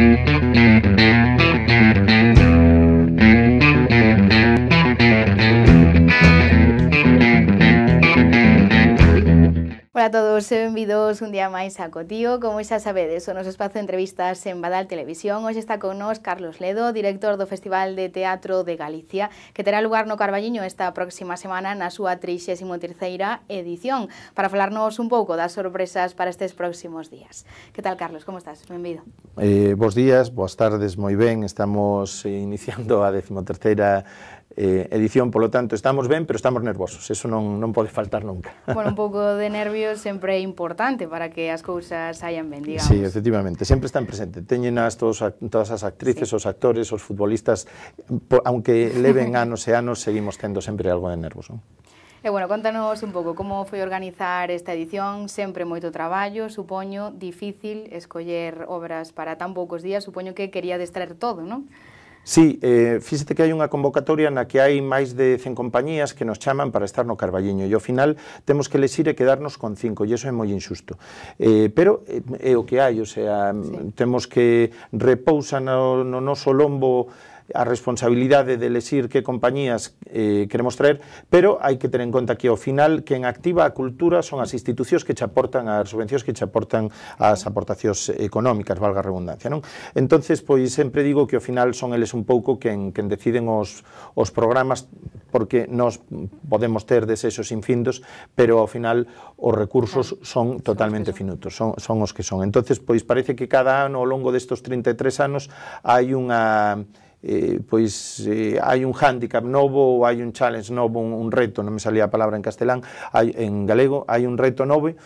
Thank you. Ola a todos e benvidos un día máis a Cotío. Como xa sabedes, o noso espazo de entrevistas en Badal Televisión. Hoxe está con nós Carlos Ledo, director do Festival de Teatro de Galicia, que terá lugar no Carballiño esta próxima semana na súa 33ª edición, para falarnos un pouco das sorpresas para estes próximos días. Que tal, Carlos? Como estás? Benvido. Eh, bos días, boas tardes, moi ben. Estamos iniciando a 13ª eh, edición, polo tanto, estamos ben, pero estamos nervosos, eso non, non pode faltar nunca. Bueno, un pouco de nervios sempre é importante para que as cousas saian ben, digamos. Sí, efectivamente, sempre están presentes, teñen as, todos, todas as actrices, sí. os actores, os futbolistas, por, aunque leven anos e anos, seguimos tendo sempre algo de nervos. Non? E bueno, contanos un pouco como foi organizar esta edición, sempre moito traballo, supoño, difícil escoller obras para tan poucos días, supoño que quería destraer todo, non? Sí, eh, fíjate que hai unha convocatoria na que hai máis de 100 compañías que nos chaman para estar no Carballiño e ao final temos que lexir e quedarnos con 5 e iso é moi injusto. Eh, pero eh, é eh, o que hai, o sea, sí. temos que repousa no, no noso lombo a responsabilidade de lesir que compañías eh, queremos traer, pero hai que ter en conta que ao final quen activa a cultura son as institucións que che aportan as subvencións que che aportan as aportacións económicas, valga a redundancia, non? Entonces, pois sempre digo que ao final son eles un pouco quen quen deciden os os programas porque nós podemos ter desexos infindos, pero ao final os recursos son totalmente finutos, son, son os que son. Entonces, pois parece que cada ano ao longo destos 33 anos hai unha eh, pois eh, hai un handicap novo ou hai un challenge novo, un, un reto, non me salía a palabra en castelán, hai, en galego, hai un reto novo e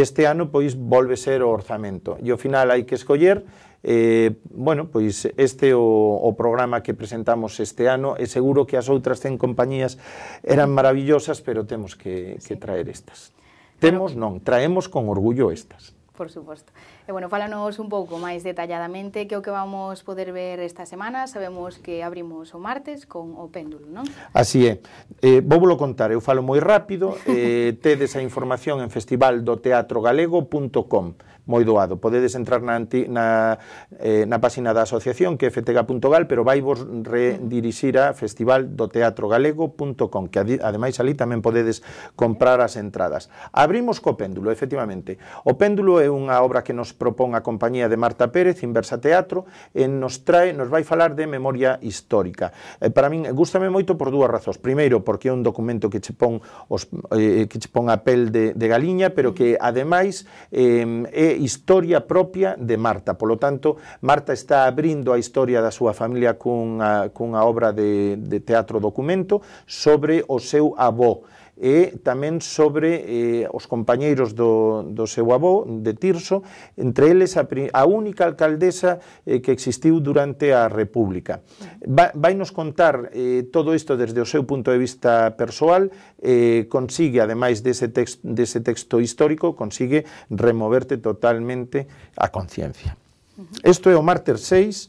este ano pois volve ser o orzamento. E ao final hai que escoller Eh, bueno, pois este o, o programa que presentamos este ano e seguro que as outras 100 compañías eran maravillosas, pero temos que, sí. que traer estas. Temos non, traemos con orgullo estas. Por suposto. E bueno, falanos un pouco máis detalladamente que o que vamos poder ver esta semana. Sabemos que abrimos o martes con o péndulo, non? Así é. Eh, vou voulo contar, eu falo moi rápido. Eh, tedes a información en festivaldoteatrogalego.com moi doado. Podedes entrar na, anti, na, eh, na páxina da asociación que é ftg.gal, pero vai vos redirixir a festivaldoteatrogalego.com, que ademais ali tamén podedes comprar as entradas. Abrimos co péndulo, efectivamente. O péndulo é unha obra que nos propón a compañía de Marta Pérez, Inversa Teatro, e nos trae, nos vai falar de memoria histórica. Eh, para min, gustame moito por dúas razóns. Primeiro, porque é un documento que che pon, os, eh, que che pon a pel de, de galiña, pero que ademais eh, é historia propia de Marta. Polo tanto, Marta está abrindo a historia da súa familia cunha, cunha obra de, de teatro documento sobre o seu avó e tamén sobre eh, os compañeiros do, do seu avó, de Tirso, entre eles a, a única alcaldesa eh, que existiu durante a República. Va, vai nos contar eh, todo isto desde o seu punto de vista persoal, eh, consigue, ademais dese, text, dese texto histórico, consigue removerte totalmente a conciencia. Isto é o Mártir 6,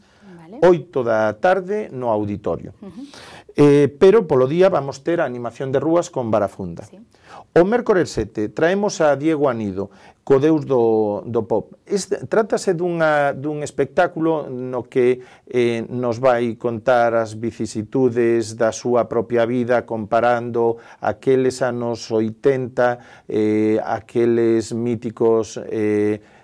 8 da tarde no auditorio. Uh -huh. eh, pero polo día vamos ter a animación de rúas con Barafunda. Sí. O mércores 7 traemos a Diego Anido co Deus do, do Pop. Este, trátase dunha, dun espectáculo no que eh, nos vai contar as vicisitudes da súa propia vida comparando aqueles anos 80, eh, aqueles míticos... Eh,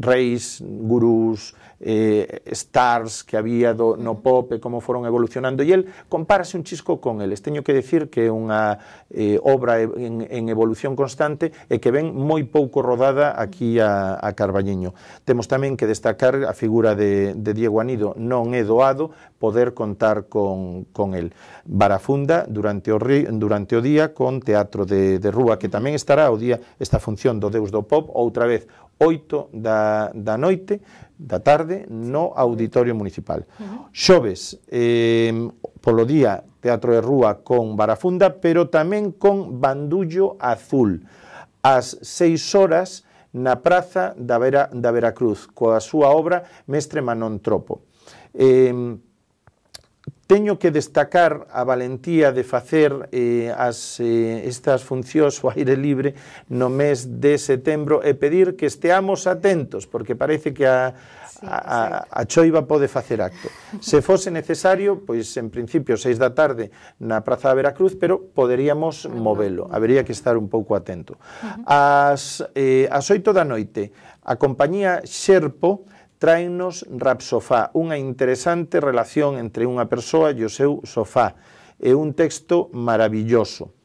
reis, gurús, eh, stars que había do, no pop e como foron evolucionando e el compárase un chisco con eles. Teño que decir que é unha eh, obra en, en evolución constante e que ven moi pouco rodada aquí a, a Carballiño. Temos tamén que destacar a figura de, de Diego Anido. Non é doado poder contar con, con el. Barafunda durante o, ri, durante o día con Teatro de, de Rúa, que tamén estará o día esta función do Deus do Pop, outra vez 8 da, da noite, da tarde, no Auditorio Municipal. Uh -huh. Xoves, eh, polo día, Teatro de Rúa con Barafunda, pero tamén con Bandullo Azul, ás 6 horas na Praza da, Vera, da Veracruz, coa súa obra Mestre Manon Tropo. Eh, Teño que destacar a valentía de facer eh, as, eh, estas funcións ao aire libre no mes de setembro e pedir que esteamos atentos, porque parece que a, sí, a, a, a choiva pode facer acto. Se fose necesario, pois en principio seis da tarde na Praza da Veracruz, pero poderíamos movelo, habería que estar un pouco atento. As, eh, as oito da noite, a compañía Xerpo traennos Rapsofá, unha interesante relación entre unha persoa e o seu sofá. É un texto maravilloso.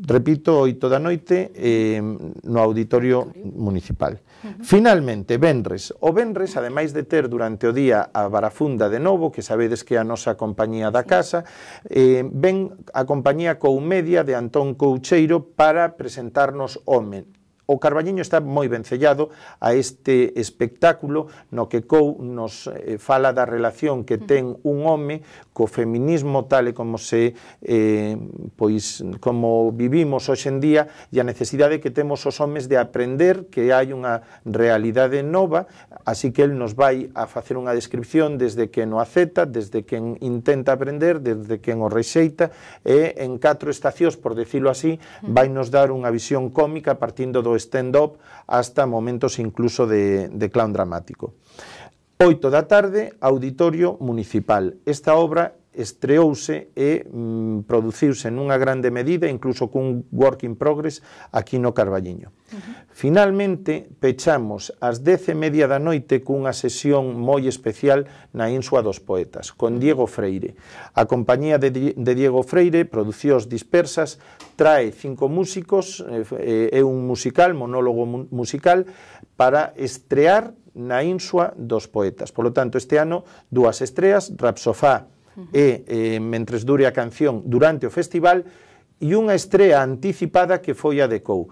Repito, oito da noite eh, no auditorio municipal. Finalmente, Benres. O Benres, ademais de ter durante o día a Barafunda de novo, que sabedes que é a nosa compañía da casa, eh, ven a compañía Coumedia de Antón Coucheiro para presentarnos Homen o Carballiño está moi ben cellado a este espectáculo no que Cou nos eh, fala da relación que mm. ten un home co feminismo tal e como se eh, pois como vivimos hoxendía e a necesidade que temos os homes de aprender que hai unha realidade nova, así que el nos vai a facer unha descripción desde que no acepta, desde quen intenta aprender, desde quen o rexeita e en catro estacións, por decirlo así, mm. vai nos dar unha visión cómica partindo do stand-up hasta momentos incluso de, de clown dramático. Hoy toda tarde, Auditorio Municipal. Esta obra estreouse e mm, produciuse nunha grande medida, incluso cun work in progress aquí no Carballiño. Uh -huh. Finalmente, pechamos ás dece media da noite cunha sesión moi especial na Insua dos Poetas, con Diego Freire. A compañía de, de Diego Freire, Producións Dispersas, trae cinco músicos, eh, é un musical, monólogo mu musical, para estrear na Insua dos Poetas. Por lo tanto, este ano, dúas estreas, Rapsofá, -huh. e eh, mentres dure a canción durante o festival e unha estrela anticipada que foi a de Cou.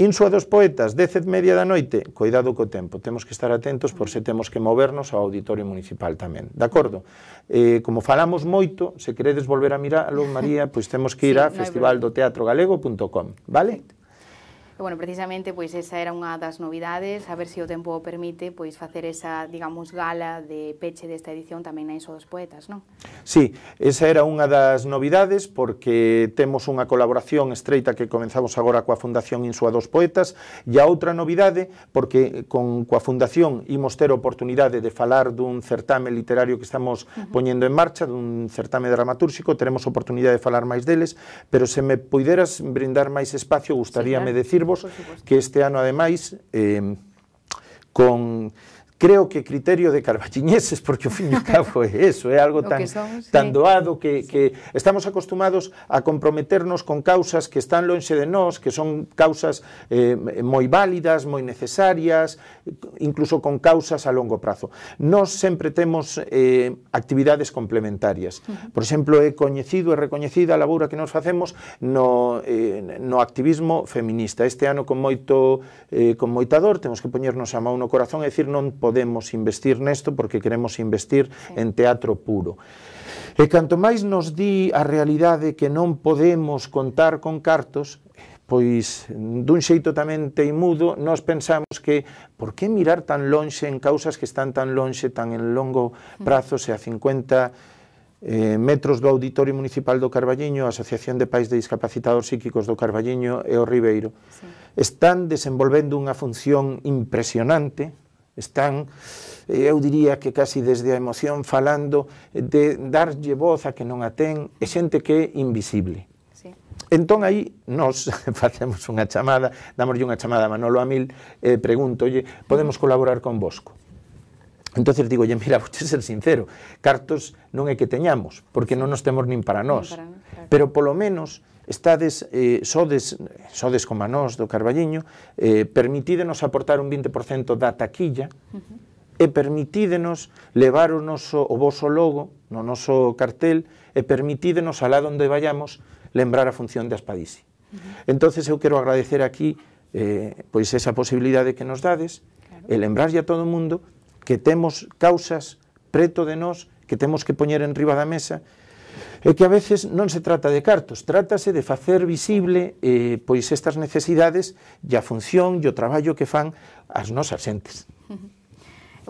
Insua dos Poetas, dez e media da noite, coidado co tempo, temos que estar atentos por se temos que movernos ao auditorio municipal tamén, de acordo? Eh, como falamos moito, se queredes volver a mirálo, María, pois temos que ir sí, a festivaldoteatrogalego.com, vale? Perfecto. E, bueno, precisamente, pois esa era unha das novidades, a ver se o tempo o permite, pois facer esa, digamos, gala de peche desta edición tamén na Iso dos Poetas, non? Sí, esa era unha das novidades porque temos unha colaboración estreita que comenzamos agora coa Fundación Insua dos Poetas e a outra novidade porque con coa Fundación imos ter oportunidade de falar dun certame literario que estamos uh -huh. poñendo en marcha, dun certame dramatúrxico, teremos oportunidade de falar máis deles, pero se me puderas brindar máis espacio, gustaríame sí, claro. decirvos vos, que este ano, ademais, eh, con creo que criterio de carballiñeses, porque o fin e cabo é eso, é algo tan, somos, tan doado que, que estamos acostumados a comprometernos con causas que están lonxe de nós, que son causas eh, moi válidas, moi necesarias, incluso con causas a longo prazo. Nós sempre temos eh, actividades complementarias. Por exemplo, é coñecido e recoñecida a labura que nos facemos no, eh, no activismo feminista. Este ano con moito eh, con moita dor, temos que poñernos a mão no corazón e decir non podemos podemos investir nesto porque queremos investir en teatro puro. E canto máis nos di a realidade que non podemos contar con cartos, pois dun xeito tamén teimudo, nós pensamos que por que mirar tan lonxe en causas que están tan lonxe, tan en longo mm. prazo, se a 50 eh, metros do Auditorio Municipal do Carballiño, a Asociación de Pais de Discapacitados Psíquicos do Carballiño e o Ribeiro, sí. están desenvolvendo unha función impresionante, están, eh, eu diría que casi desde a emoción falando eh, de darlle voz a que non a ten, e xente que é invisible. Entón aí nos facemos unha chamada, damoslle unha chamada a Manolo Amil, e eh, pregunto, pregúntolle, podemos colaborar con Bosco? Entonces digo, lle, mira, vou ser sincero, cartos non é que teñamos, porque non nos temos nin para nós. Pero polo menos estades, eh, sodes, sodes como a nós do Carballiño, eh, permitídenos aportar un 20% da taquilla, uh -huh e permitídenos levar o noso o voso logo no noso cartel e permitídenos alá onde vayamos lembrar a función de Aspadisi. Uh -huh. Entonces eu quero agradecer aquí eh, pois esa posibilidade que nos dades claro. e lembrarlle a todo o mundo que temos causas preto de nós que temos que poñer en riba da mesa é que a veces non se trata de cartos, trátase de facer visible eh, pois estas necesidades e a función e o traballo que fan as nosas xentes.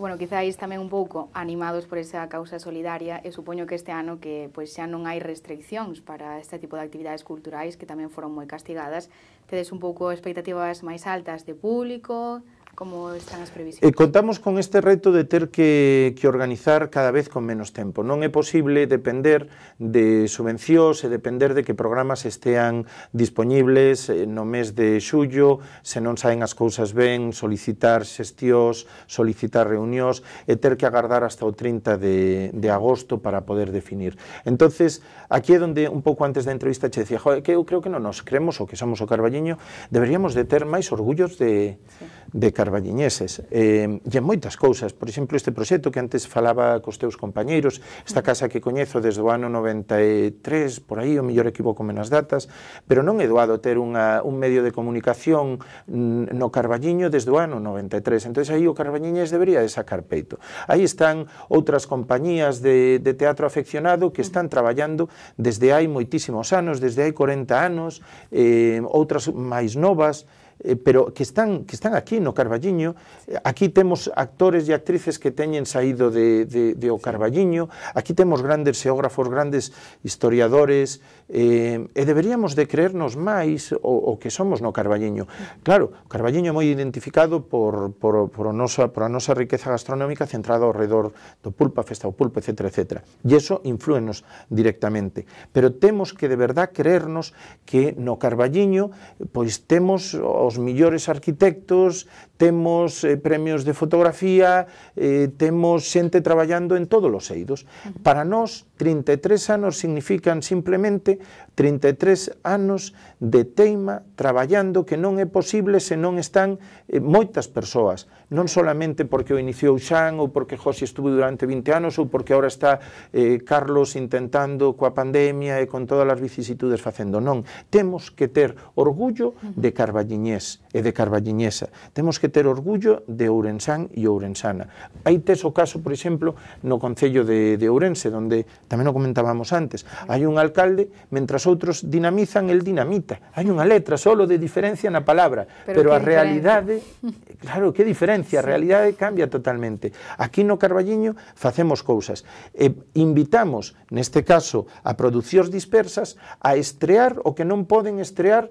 bueno, quizáis tamén un pouco animados por esa causa solidaria e supoño que este ano que pois xa non hai restriccións para este tipo de actividades culturais que tamén foron moi castigadas, tedes un pouco expectativas máis altas de público, como están as previsións? E eh, contamos con este reto de ter que, que organizar cada vez con menos tempo. Non é posible depender de subvencións e depender de que programas estean disponibles eh, no mes de xullo, se non saen as cousas ben, solicitar xestións, solicitar reunións e ter que agardar hasta o 30 de, de agosto para poder definir. Entonces, aquí é onde un pouco antes da entrevista che decía, joder, que eu creo que non nos creemos o que somos o Carballiño, deberíamos de ter máis orgullos de, sí. de Carballiño carballiñeses eh, e en moitas cousas, por exemplo este proxecto que antes falaba cos teus compañeiros esta casa que coñezo desde o ano 93, por aí o mellor equivoco menos datas, pero non é doado ter unha, un medio de comunicación mm, no Carballiño desde o ano 93 entón aí o Carballiñes debería de sacar peito aí están outras compañías de, de teatro afeccionado que están traballando desde hai moitísimos anos desde hai 40 anos eh, outras máis novas eh, pero que están que están aquí no Carballiño, eh, aquí temos actores e actrices que teñen saído de, de, de o Carballiño, aquí temos grandes xeógrafos, grandes historiadores, eh, e deberíamos de creernos máis o, o que somos no Carballiño. Claro, o Carballiño é moi identificado por, por, por, a nosa, por a nosa riqueza gastronómica centrada ao redor do pulpa, festa do pulpa, etc. etc. E iso inflúenos directamente. Pero temos que de verdad creernos que no Carballiño pois temos o os millores arquitectos, temos eh, premios de fotografía, eh, temos xente traballando en todos os eidos. Para nós, 33 anos significan simplemente 33 anos de teima traballando que non é posible se non están eh, moitas persoas, non solamente porque o iniciou Xan ou porque José estuvo durante 20 anos ou porque agora está eh, Carlos intentando coa pandemia e con todas as vicisitudes facendo, non. Temos que ter orgullo de Carballiñés e de Carballiñesa, temos que ter orgullo de Ourensán e Ourensana. Hai tes o caso, por exemplo, no Concello de, de Ourense, donde tamén o comentábamos antes, hai un alcalde, mentras outros dinamizan, el dinamita. Hai unha letra solo de diferencia na palabra, pero, pero a realidade, diferencia. claro, que diferencia, a realidade cambia totalmente. Aquí no Carballiño facemos cousas. E invitamos, neste caso, a producións dispersas a estrear o que non poden estrear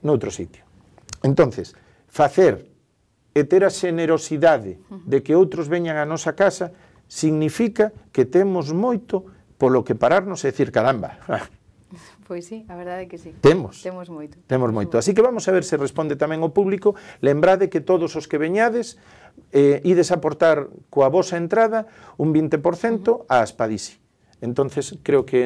noutro sitio. sitio. Entonces, facer e ter a xenerosidade de que outros veñan á nosa casa significa que temos moito polo que pararnos e decir, caramba, Pois sí, a verdade é que sí. Temos. Temos moito. Temos moito. Así que vamos a ver se responde tamén o público. Lembrade que todos os que veñades eh, ides aportar coa vosa entrada un 20% uh -huh. a Aspadisi. Entonces, creo que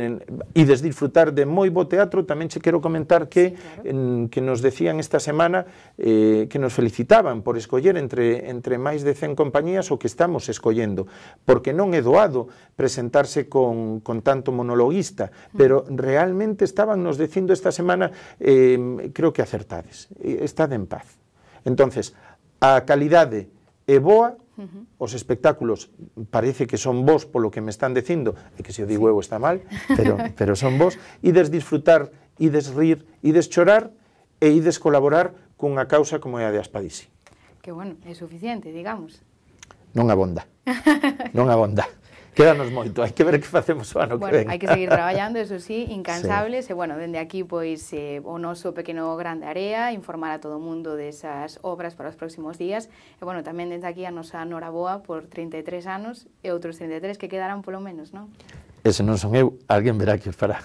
e des disfrutar de moi bo teatro, tamén che quero comentar que sí, claro. en, que nos decían esta semana eh, que nos felicitaban por escoller entre entre máis de 100 compañías o que estamos escollendo, porque non é doado presentarse con con tanto monologuista, mm. pero realmente estaban nos dicindo esta semana eh, creo que acertades, estad en paz. Entonces, a calidade é boa, -huh. Os espectáculos parece que son vos polo que me están dicindo, e que se o digo eu está mal, pero, pero son vos, ides disfrutar, ides rir, ides chorar e ides colaborar cunha causa como é a de Aspadisi. Que bueno, é suficiente, digamos. Non abonda. non abonda. Quédanos moito, hai que ver que facemos o ano bueno, que ven. hai que seguir traballando, eso sí, incansables, sí. e bueno, dende aquí pois eh, o noso pequeno grande area, informar a todo o mundo desas obras para os próximos días, e bueno, tamén dende aquí a nosa Noraboa por 33 anos e outros 33 que quedarán polo menos, non? Ese non son eu, alguén verá que os fará.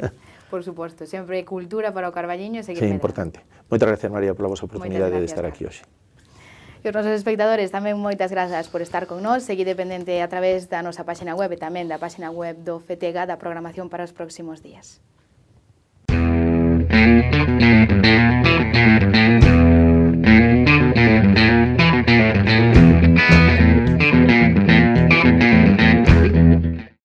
por suposto, sempre cultura para o Carballiño e seguir Sí, importante. Moitas gracias, María, pola vosa oportunidade de estar aquí hoxe. E os nosos espectadores tamén moitas grazas por estar con nós. Seguide pendente a través da nosa páxina web e tamén da páxina web do FETEGA da programación para os próximos días.